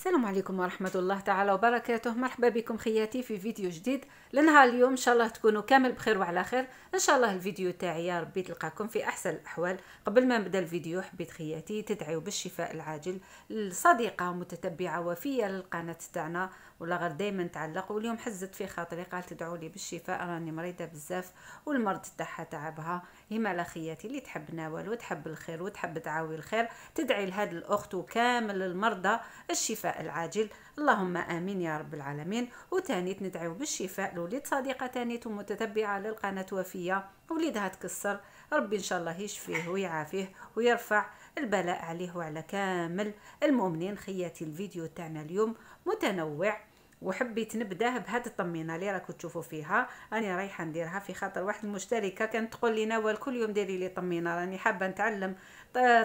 السلام عليكم ورحمة الله تعالى وبركاته مرحبا بكم خياتي في فيديو جديد لنهار اليوم إن شاء الله تكونوا كامل بخير وعلى خير إن شاء الله الفيديو تاعي يا ربي تلقاكم في أحسن الأحوال قبل ما نبدأ الفيديو حبيت خياتي تدعيو بالشفاء العاجل لصديقة متتبعة وفية للقناة تاعنا ولا غير دايما تعلق واليوم حزت في خاطري قالت تدعوا لي بالشفاء راني مريضة بزاف والمرض تاعها تعبها همال اللي تحب ناول وتحب الخير وتحب تعاوي الخير تدعي لهذه الاخت وكامل المرضى الشفاء العاجل اللهم امين يا رب العالمين وتانيت ندعيو بالشفاء لوليد صديقه تانيت ومتتبعه للقناه وفيه وليدها تكسر ربي ان شاء الله يشفيه ويعافيه ويرفع البلاء عليه وعلى كامل المؤمنين خياتي الفيديو تاعنا اليوم متنوع وحبيت نبداه بهاد الطمينه اللي راكم تشوفوا فيها راني رايحه نديرها في خاطر واحد المشتركه كانت تقول لي نوال كل يوم ديري لي طمينه راني حابه نتعلم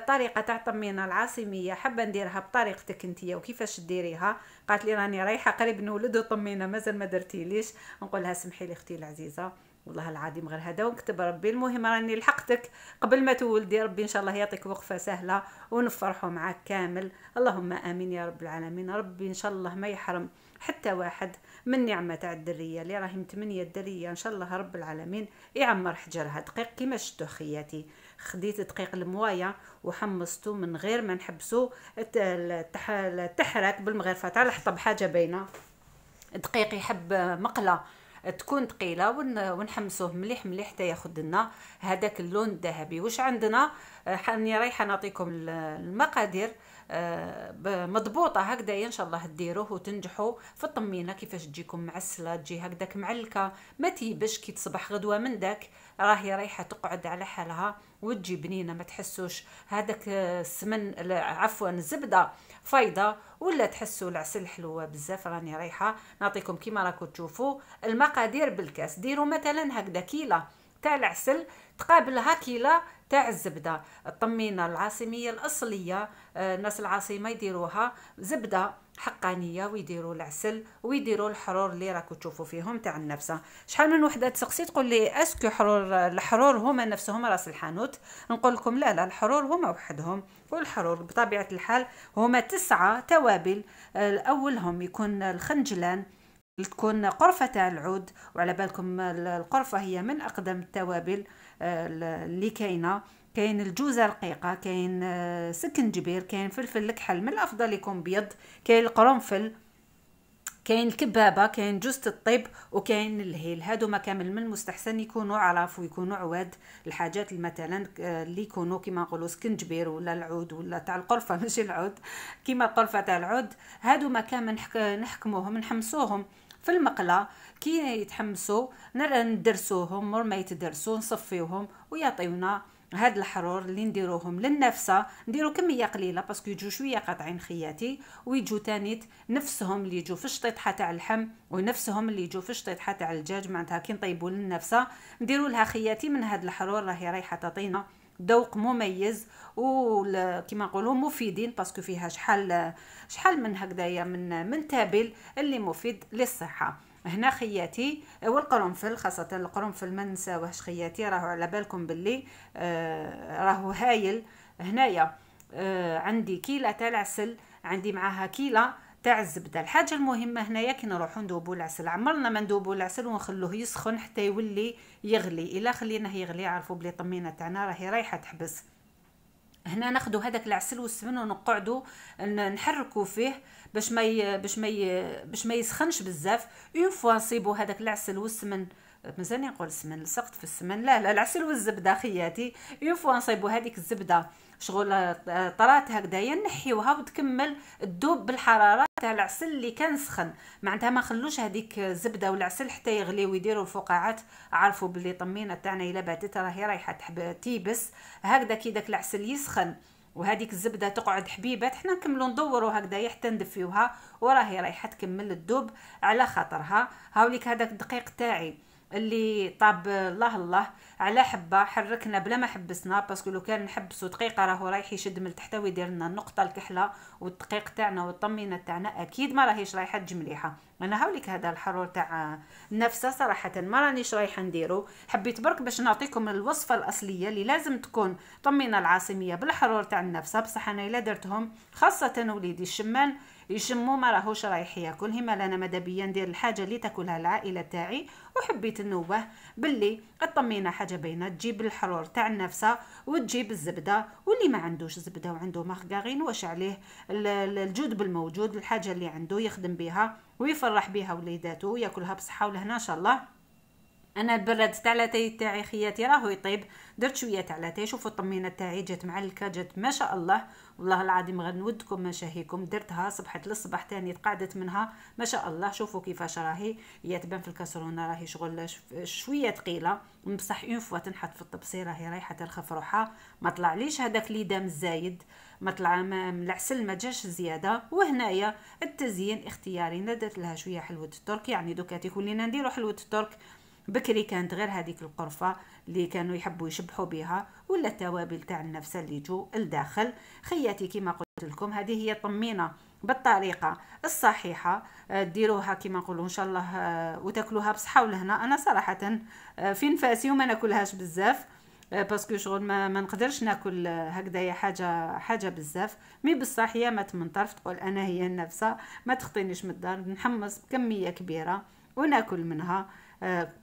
طريقه تاع الطمينه العاصميه حابه نديرها بطريقتك انتيا وكيفاش ديريها قالت لي راني رايحه قريب نولد طمينه مازال ما درتيليش نقول لها سمحي لي اختي العزيزه والله العظيم غير هذا ونكتب ربي المهم راني لحقتك قبل ما تولدي ربي ان شاء الله يعطيك وقفه سهله ونفرحوا معاك كامل اللهم امين يا رب العالمين ربي ان شاء الله ما يحرم حتى واحد من نعمة تاع الدرية اللي راهي متمنية الدرية إن شاء الله رب العالمين يعمر حجرها دقيق كيما شتو خياتي خديت دقيق المواية وحمصته من غير ما نحبسو تحرك بالمغرفة تاع الحطب حاجة باينة دقيق يحب مقله تكون ثقيله ونحمسوه مليح مليح حتى ياخذ لنا هذاك اللون الذهبي واش عندنا راني رايحه نعطيكم المقادير آه، مضبوطه هكذا ان شاء الله ديروه وتنجحوا في الطمينه كيفاش تجيكم معسله تجي هكذاك معلكه ما تيبش كي تصبح غدوه من داك راهي رايحه تقعد على حالها وتجي بنينه ما تحسوش هذاك آه، السمن عفوا الزبده فايضه ولا تحسوا العسل حلوه بزاف راني رايحه نعطيكم كيما راكم تشوفوا المقادير بالكاس ديروا مثلا هكذا كيله تاع العسل تقابلها كيله تاع الزبده الطمينه العاصميه الاصليه آه، الناس العاصمه يديروها زبده حقانيه ويديروا العسل ويديروا الحرور اللي راكو تشوفوا فيهم تاع النفسه شحال من وحده تسقسي تقول لي اسكو حرور الحرور هما نفسهم راس الحانوت نقول لكم لا لا الحرور هما وحدهم والحرور بطبيعه الحال هما تسعه توابل آه، اولهم يكون الخنجلان تكون قرفة تاع العود وعلى بالكم القرفة هي من أقدم التوابل اللي كاينه كاين الجوزه رقيقه كاين آه، سكنجبير كاين فلفل الكحل من الافضل يكون بيض كاين القرنفل كاين الكبابه كاين جوزة الطيب وكاين الهيل هادو ما كامل من المستحسن يكونوا عرف ويكونوا عواد الحاجات مثلا آه، اللي يكونوا كيما نقولوا سكنجبير ولا العود ولا تاع القرفه ماشي العود كيما القرفه تاع العود هادو ما كامل نحك نحكموهم نحمسوهم في المقله كي يتحمسوا ندرسوهم مور ما يتدرسوا نصفيوهم ويعطيونا هاد الحرور اللي نديروهم للنافسه نديرو كميه قليله باسكو يجو شويه قاطعين خياتي ويجو تاني نفسهم اللي يجو في الشطيطحه تاع اللحم ونفسهم اللي يجو في الشطيطحه تاع الدجاج معناتها كي نطيبو للنافسه نديرو لها خياتي من هاد الحرور راهي رايحه تعطينا ذوق مميز كيما نقولوا مفيدين باسكو فيها شحال شحال من هكذايا من من تابل اللي مفيد للصحه هنا خياتي والقرنفل خاصة القرنفل ما نساوهش خياتي راهو على بالكم باللي آه، راهو هايل هنايا آه، عندي كيلة تاع العسل عندي معاها كيلة تاع الزبده الحاجه المهمه هنايا كي نروحو ندوبو العسل عمرنا ما ندوبو العسل ونخلوه يسخن حتى يولي يغلي الا خليناه يغلي عرفوا بلي طمينة تاعنا راهي رايحه تحبس هنا ناخذ هذاك العسل والسمن ونقعدو نحركو فيه باش ما ي... باش ما ي... باش ما يسخنش بزاف اون فوا نصيبو هذاك العسل والسمن مازال نقول السمن لصقت في السمن لا لا العسل والزبده خياتي اون فوا نصيبو هذيك الزبده شغل طرات هكذايا نحيوها وتكمل تذوب بالحراره تاع العسل اللي كان سخن معناتها ما خلوش هذيك الزبده والعسل حتى يغلي ويديروا الفقاعات عرفوا باللي طمينه تاعنا الا باتت راهي رايحه تحب تيبس هكذا كي داك العسل يسخن وهذيك الزبده تقعد حبيبات حنا نكملوا ندوروا هكذا حتى ندفيوها وراهي رايحه تكمل الدوب على خاطرها هاوليك هذاك الدقيق تاعي اللي طاب الله الله على حبه حركنا بلا ما حبسنا باسكو لو كان نحبسو دقيقه راهو رايح يشد من تحت ويدير لنا النقطه الكحله والدقيق تاعنا والطمينه تاعنا اكيد ما راهيش رايحه تجي مليحه انا هاوليك هذا الحرور تاع النفسه صراحه ما رانيش رايحه نديرو حبيت برك باش نعطيكم الوصفه الاصليه اللي لازم تكون طمينه العاصميه بالحرور تاع النفسه بصح انا الا درتهم خاصه وليدي الشمان يشموا ما راهوش رايح ياكل هما انا مادابيا ندير الحاجه اللي تاكلها العائله تاعي وحبيت نوه باللي الطمينه حاجه باينه تجيب الحرور تاع النفسه وتجيب الزبده واللي ما عندوش زبده وعنده مخقارين واش عليه الجود بالموجود الحاجه اللي عنده يخدم بها ويفرح بها وليداته وياكلها بصحه ولهنا ان شاء الله انا البراد تاع لاتاي تاعي خياتي راهو يطيب درت شويه تاع لاتاي شوفوا الطمينه تاعي جات معلكه جات ما شاء الله والله العظيم غنودكم مشاهيكم درتها صبحت للصباح تاني تقعدت منها ما شاء الله شوفوا كيفاش راهي هي تبان في الكاسرونه راهي شغل شويه ثقيله بصح اون فوا تنحط في الطبسيره راهي رايحه ترخف روحها ما طلعليش هذاك اللي دام الزايد ما طلع العسل ما جاش زياده وهنايا التزيين اختياري ندرت لها شويه حلوه الترك يعني دوكا تيكون لينا نديرو حلوه الترك بكري كانت غير هذيك القرفه اللي كانوا يحبوا يشبحوا بها ولا التوابل تاع النفس اللي جو لداخل خياتي كما قلت لكم هذه هي طمينه بالطريقه الصحيحه آه، ديروها كما نقولوا ان شاء الله آه، وتاكلوها بصحه ولهنا انا صراحه آه، في نفاسي وما ناكلهاش بزاف باسكو شغل ما, ما نقدرش ناكل هكذايا حاجه حاجه بزاف مي بصح هي ما تمنطرف تقول انا هي النفسه ما تخطينيش من الدار نحمص بكميه كبيره وناكل منها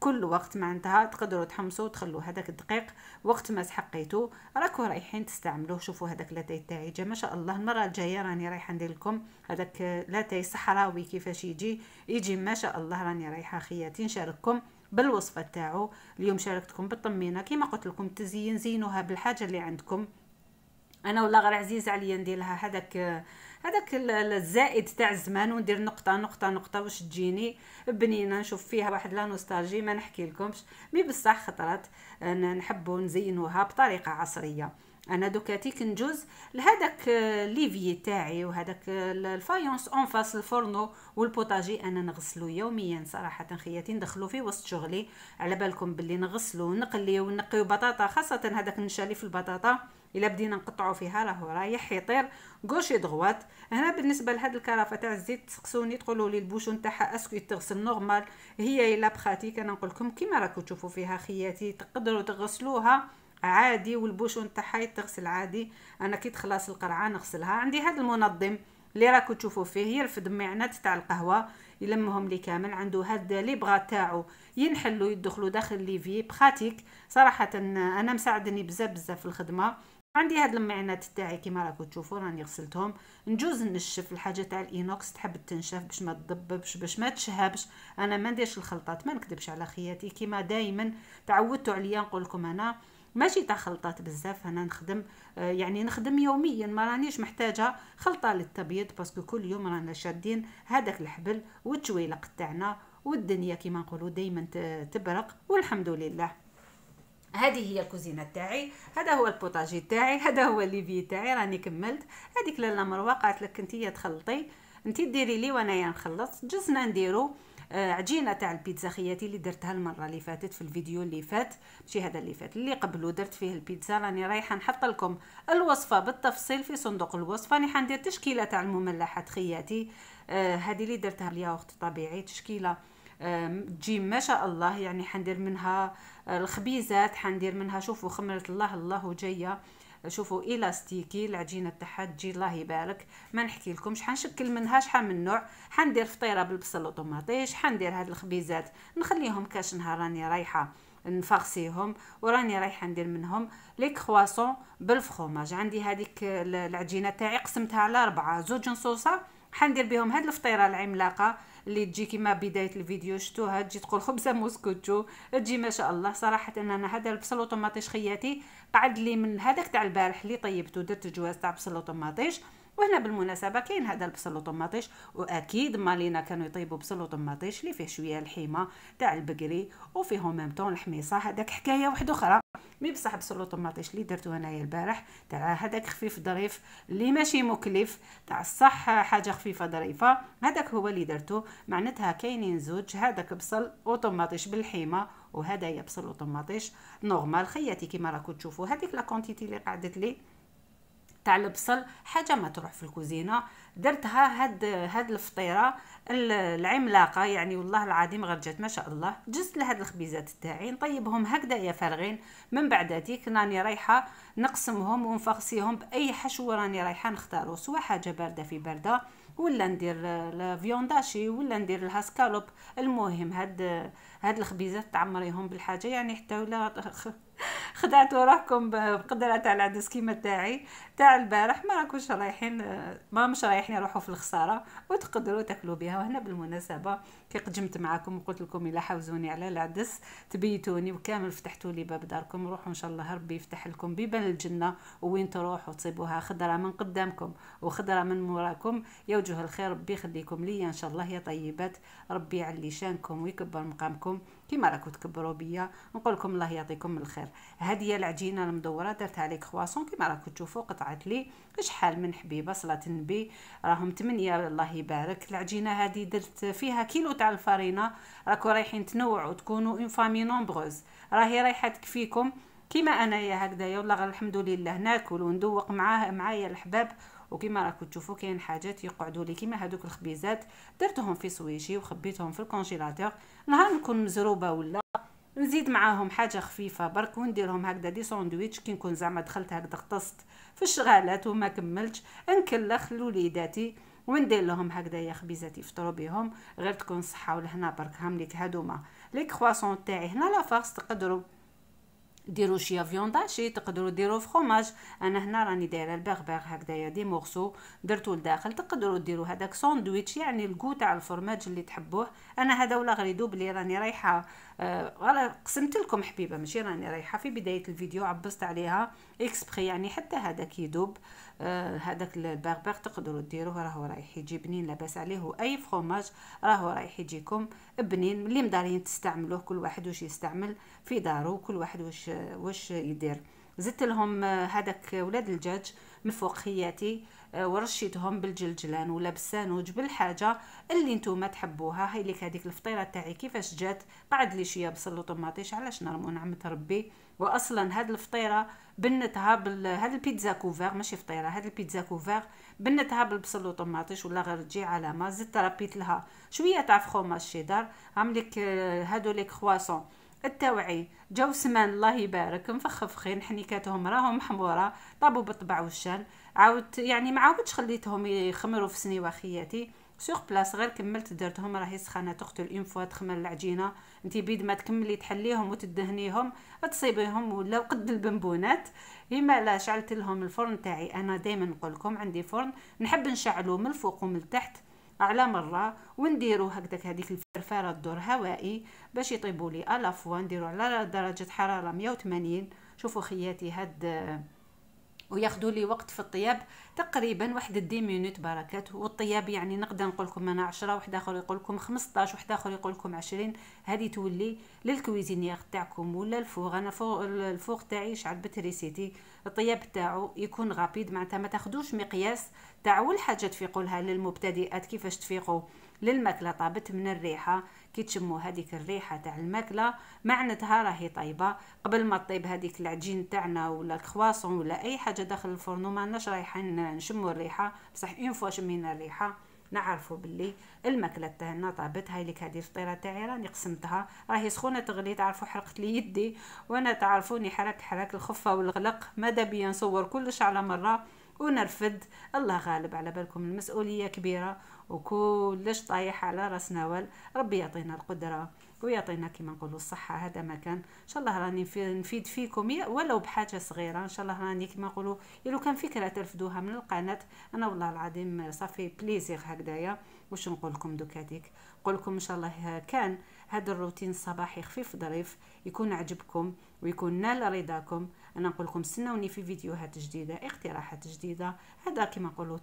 كل وقت ما عندها تقدروا تحمصوا وتخلوا هذاك الدقيق وقت ما سحقيتو راكو رايحين تستعملوه شوفوا هذاك لاتاي تاعي جا ما شاء الله المره الجايه راني رايحه ندير لكم هذاك لاتاي صحراوي كيفاش يجي يجي ما شاء الله راني رايحه خياتي نشارككم بالوصفه تاعو اليوم شاركتكم بالطمينه كيما قلت لكم تزين زينوها بالحاجه اللي عندكم انا والله غير عزيز عليا ندير لها هذاك هذاك الزائد تاع الزمان وندير نقطه نقطه نقطه واش تجيني بنينه نشوف فيها واحد لا نوستالجي ما نحكي لكمش مي بصح خطرات نحبوا نزينوها بطريقه عصريه انا دوكاتي كنجوز لهذاك ليفي تاعي وهذاك الفايونس اون فاس الفرنو والبوطاجي انا نغسلو يوميا صراحه خياتي ندخلو فيه وسط شغلي على بالكم باللي نغسلو ونقليو ونقيو بطاطا خاصه هذاك النشالي في البطاطا الا بدينا نقطعوا فيها راهو رايح يطير غوشي دغوات هنا بالنسبه لهاد الكرافه تاع الزيت تسقسوني تقولوا لي البوشون تاعها اسكو يتغسل نورمال هي الا براتيك انا نقول لكم كيما راكم تشوفوا فيها خياتي تقدروا تغسلوها عادي والبوشون تاعها يتغسل عادي انا كي تخلص القرعه نغسلها عندي هذا المنظم اللي راكم تشوفوا فيه يرفد المعنات تاع القهوه يلمهم لي كامل عنده هاد لي بغا تاعو ينحلو يدخلو داخل ليفي براتيك صراحه انا مساعدني بزاف بزاف في الخدمه عندي هاد المعينات تاعي كيما راكو تشوفوا راني غسلتهم نجوز نشف الحاجه تاع الاينوكس تحب تنشف باش ما تضببش باش ما تشهبش انا ما نديرش الخلطات ما نكذبش على خياتي كيما دائما تعودتوا عليا نقول لكم انا ماشي تاع خلطات بزاف انا نخدم آه، يعني نخدم يوميا ما رانيش محتاجه خلطه للتبيض باسكو كل يوم رانا شادين هذاك الحبل والتويلق تاعنا والدنيا كيما نقولوا دائما تبرق والحمد لله هذه هي الكوزينه تاعي هذا هو البوطاجي تاعي هذا هو الليفي تاعي راني كملت هذيك لالا مروه قالت لك انتي تخلطي انتي ديري لي وانايا نخلص جزنا نديرو آه، عجينه تاع البيتزا خياتي اللي درتها المره اللي فاتت في الفيديو اللي فات ماشي هذا اللي فات اللي قبله درت فيه البيتزا راني رايحه نحط لكم الوصفه بالتفصيل في صندوق الوصفه راني حندير تشكيله تاع المملحات خياتي آه، هذه آه اللي درتها الياغورت الطبيعي تشكيله تجي ما شاء الله يعني حندير منها آه، الخبيزات حندير منها شوفوا خمرة الله الله جايه شوفوا الاستيكي العجينه تاعها تجي الله يبارك ما نحكي لكمش حنشكل منها شحال من نوع حندير فطيره بالبصل وطماطيش حندير هاد الخبيزات نخليهم كاش نهار راني رايحه نفغسيهم وراني رايحه ندير منهم لي كخواسون بالفخوماج عندي هذيك العجينه تاعي قسمتها على ربعه زوج نصوصه حندير بهم هاد الفطيره العملاقه اللي تجي كما بدايه الفيديو شتوها تجي تقول خبزه موسكوتشو تجي ما شاء الله صراحه إن انا هذا البصل وطماطيش خياتي قعد لي من هذاك تاع البارح اللي طيبته درت جواز تاع بصل وطماطيش وهنا بالمناسبه كاين هذا البصل وطماطيش واكيد مالينا كانوا يطيبوا بصل وطماطيش اللي فيه شويه الحيمه تاع البقري وفيهم ميم طون الحميصه هذاك حكايه واحده اخرى مي بصح بصل وطماطيش اللي درتو انايا البارح تاع هذاك خفيف ظريف اللي ماشي مكلف تاع الصح حاجه خفيفه ظريفه هذاك هو اللي درتو معناتها كاينين زوج هذاك بصل وطماطيش بالحيمه وهذا بصل وطماطيش نورمال خياتي كيما راكم تشوفوا هذيك لا كونتيتي اللي قعدت لي تاع البصل حاجه ما تروح في الكوزينه درتها هاد هاد الفطيره العملاقه يعني والله العظيم جات ما شاء الله جزت لهاد الخبيزات تاعي نطيبهم هكذايا فارغين من بعد هذيك راني رايحه نقسمهم ونفخسيهم باي حشو راني رايحه نختارو سواء حاجه بارده في بارده ولا ندير الفيونداشي ولا ندير الهاسكالوب المهم هاد هاد الخبيزات تعمريهم بالحاجه يعني حتى ولا خدعتوا روحكم بقدرة تاع كيما تاعي تاع البارح ما راكوش رايحين ما مش رايحين يروحوا في الخسارة وتقدروا تاكلوا بها وهنا بالمناسبة كي قدمت معاكم وقلت لكم الا حوزوني على العدس تبيتوني وكامل فتحتوا لي باب داركم روحوا ان شاء الله ربي يفتح لكم بيبان الجنة وين تروحوا تصيبوها خضرة من قدامكم وخضرة من موراكم يا وجه الخير ربي يخليكم ليا ان شاء الله يا طيبات ربي يعلي شانكم ويكبر مقامكم كيما راكو تكبروا بيا نقول لكم الله يعطيكم الخير هذه هي العجينه المدوره درت عليه كرواسون كيما راكو تشوفوا قطعت لي شحال من حبيبه صلاه النبي راهم 8 الله يبارك العجينه هذه درت فيها كيلو تاع الفرينه راكو رايحين تنوعوا تكونوا اون فامي نومبروز راهي رايحه تكفيكم كيما انايا هكذايا والله الحمد لله ناكل وندوق معاه معايا الحباب وكما راكم تشوفوا كاين حاجات يقعدوا لي كيما هذوك الخبيزات درتهم في سويجي وخبيتهم في الكونجيلاتور نهار نكون مزروبه ولا نزيد معاهم حاجه خفيفه برك ونديرهم هكذا دي ساندويتش كي نكون زعما دخلت هكذا غطست في الشغالات وما كملتش نكلخ لوليداتي وندير لهم يا خبيزات يفطروا بهم غير تكون صحه ولهنا برك هامليك هادوما لي كرواسون تاعي هنا لا فارس تقدروا ديروا شي فيونداشي تقدروا ديروا فخوماج انا هنا راني دايره البغبغ هكذايا دي مورسو درتو لداخل تقدروا ديروا هذاك ساندويتش يعني الكو تاع الفرماج اللي تحبوه انا هذا ولا غريدو بلي راني رايحه آه قسمت لكم حبيبه ماشي راني رايحه في بدايه الفيديو عبست عليها اكسبري يعني حتى هذا كيدوب آه، هذاك البغبغ تقدروا ديروه راهو رايح يجي بنين لاباس عليه واي فرماج راهو رايح يجيكم بنين اللي مدارين تستعملوه كل واحد واش يستعمل في دارو كل واحد واش واش يدير زدت لهم آه، هذاك ولاد الدجاج من فوق خياتي آه، ورشيتهم بالجلجلان ولا بالسانوج بالحاجه اللي نتوما تحبوها هاي لك هذيك الفطيره تاعي كيفاش جات بعد لي شويه بصل وطماطيش علاش نرمو نعمت ربي واصلا هاد الفطيره بنتها بال هاد البيتزا كوفير ماشي فطيره هاد البيتزا كوفير بنتها بالبصل وطماطيش ولا غير تجي على ما زدت رابيت لها شويه تاع فخوماج شيدر عملك آه، هادو لي كرواسون التوعي جو سمان الله يبارك مفخفخين حنيكاتهم راهم محموره طابوا بالطبع والشان عاودت يعني ما عاودتش خليتهم يخمروا في سني وخياتي سوغ بلاص غير كملت درتهم راهي سخانه تقتل اون فوا تخمر العجينه انت بيد ما تكملي تحليهم وتدهنيهم تصيبيهم ولا قد البنبونات يما لا شعلت لهم الفرن تاعي انا دائما نقول عندي فرن نحب نشعلو من الفوق ومن التحت على مره ونديرو هكذاك هذيك الفرفاره الدور هوائي باش يطيبوا لي الافوا نديرو على درجه حراره 180 شوفوا خياتي هاد وياخذوا لي وقت في الطياب تقريبا واحد دي مينوت بركات والطياب يعني نقدر نقول لكم انا 10 واحد اخر يقول لكم 15 واحد اخر يقول لكم 20 هذه تولي للكويزينيير تاعكم ولا الفوغ انا فوق الفوغ تاعي شعل بتريسيتي الطياب تاعو يكون غابيد معناتها ما تاخذوش مقياس تاع اول حاجه تفيقوا لها للمبتدئات كيفاش تفيقوا للماكله طابت من الريحه كي تشموا هذيك الريحه تاع الماكله معناتها راهي طيبه قبل ما تطيب هذيك العجين تاعنا ولا الكرواسون ولا اي حاجه داخل الفرن وما لناش رايحين نشموا الريحه بصح اون فوا شمينا الريحه نعرفوا باللي الماكله تاعنا طابت هاي اللي كادي الفطيره تاعي راني قسمتها راهي سخونه تغلي تعرفوا حرقت لي يدي وانا تعرفوني حرك حرك الخفه والغلق ماذا بيا نصور كلش على مره ونرفد الله غالب على بالكم المسؤولية كبيرة وكلش طايح على راس نوال ربي يعطينا القدرة ويعطينا كما نقولوا الصحة هذا ما كان إن شاء الله راني نفيد فيكم ولو بحاجة صغيرة إن شاء الله راني كما نقولوا إلو كان فكرة ترفدوها من القناة أنا والله العظيم صافي بليزيغ هكذايا وش نقول لكم دوكاتيك نقول لكم إن شاء الله كان هذا الروتين الصباحي خفيف ظريف يكون عجبكم ويكون نال رضاكم انا نقول لكم استناوني في فيديوهات جديده اقتراحات جديده هذا كما نقولوا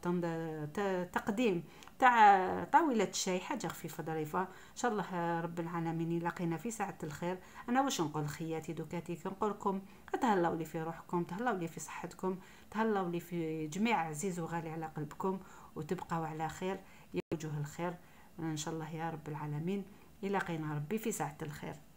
تقديم تاع طاوله الشاي حاجه خفيفه ظريفه ان شاء الله رب العالمين لقينا في ساعه الخير انا واش نقول خياتي دوكاتي كنقول لكم تهلاو لي في روحكم تهلاو لي في صحتكم تهلاو لي في جميع عزيز وغالي على قلبكم وتبقاو على خير يا وجوه الخير ان شاء الله يا رب العالمين الى قينا ربي في ساعه الخير